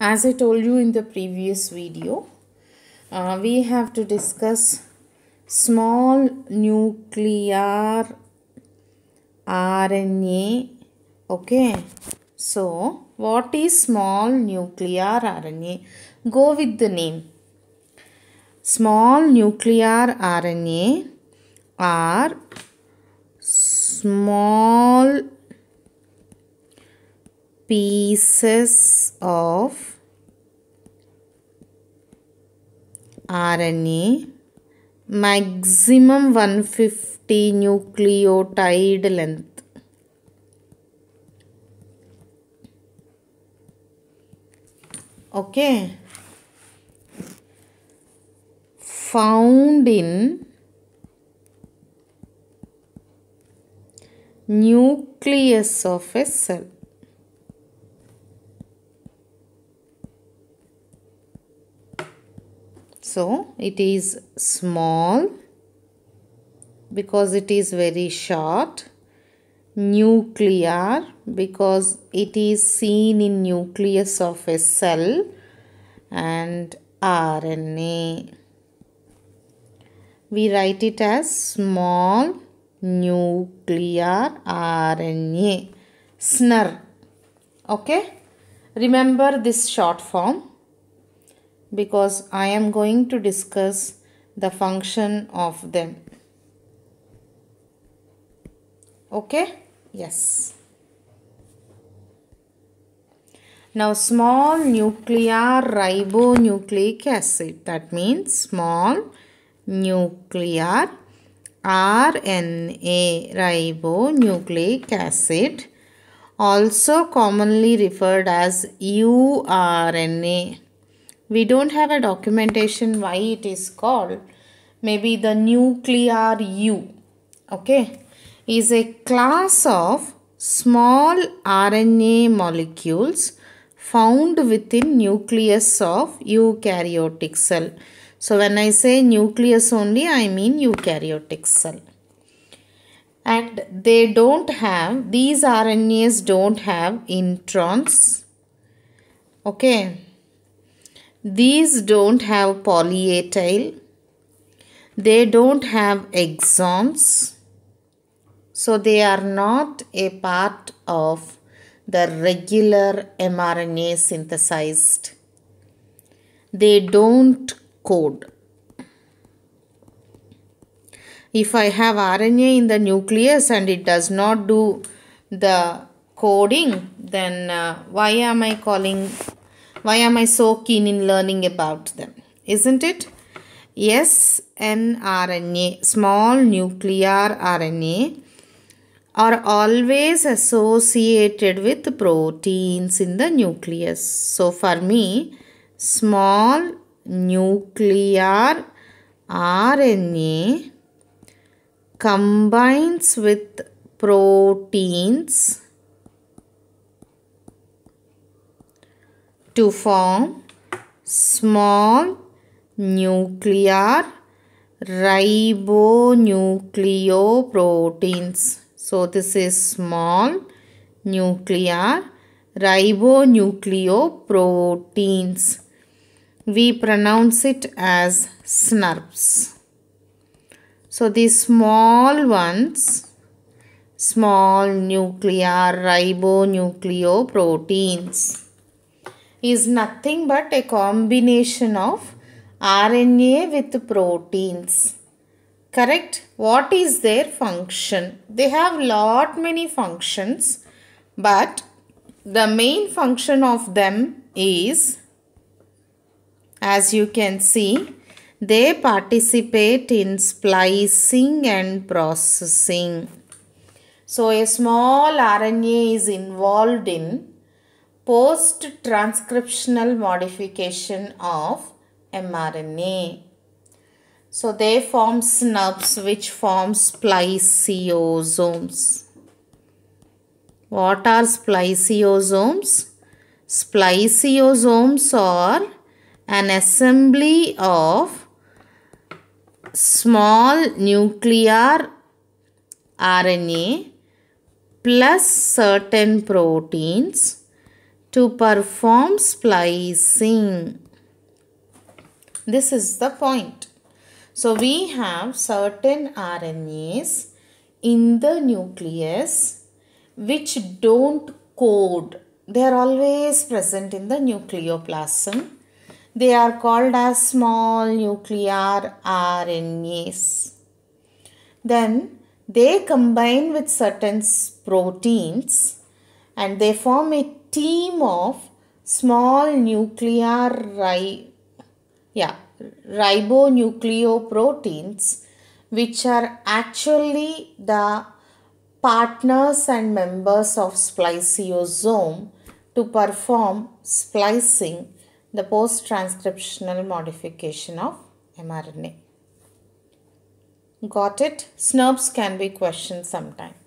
As I told you in the previous video, uh, we have to discuss small nuclear RNA. Okay. So, what is small nuclear RNA? Go with the name. Small nuclear RNA are small pieces of RNA maximum 150 nucleotide length. Okay. Found in nucleus of a cell. so it is small because it is very short nuclear because it is seen in nucleus of a cell and RNA. We write it as small nuclear RNA SNR. Okay. Remember this short form because I am going to discuss the function of them. Okay? Yes. Now small nuclear ribonucleic acid that means small nuclear RNA ribonucleic acid also commonly referred as uRNA we don't have a documentation why it is called maybe the nuclear u okay is a class of small RNA molecules found within nucleus of eukaryotic cell. So when I say nucleus only I mean eukaryotic cell. And they don't have, these RNAs don't have introns. Okay. These don't have poly A tail. They don't have exons. So they are not a part of the regular mRNA synthesized. They don't code. If I have RNA in the nucleus and it does not do the coding, then uh, why am I calling why am I so keen in learning about them? Isn't it? snRNA, small nuclear RNA, are always associated with proteins in the nucleus. So for me, small nuclear RNA combines with proteins to form small nuclear ribonucleoproteins. So this is small nuclear ribonucleoproteins. We pronounce it as SNRPs. So these small ones, small nuclear ribonucleoproteins is nothing but a combination of RNA with proteins. Correct? What is their function? They have lot many functions but the main function of them is as you can see they participate in splicing and processing. So a small RNA is involved in post transcriptional modification of mRNA. So they form SNPs which form spliceosomes. What are spliceosomes? Spliceosomes are an assembly of small nuclear RNA plus certain proteins to perform splicing. This is the point. So we have certain RNAs in the nucleus which don't code. They are always present in the nucleoplasm. They are called as small nuclear RNAs. Then they combine with certain proteins and they form a team of small nuclear ri yeah, ribonucleoproteins which are actually the partners and members of spliceosome to perform splicing the post-transcriptional modification of mRNA. Got it? SNRPs can be questioned sometimes.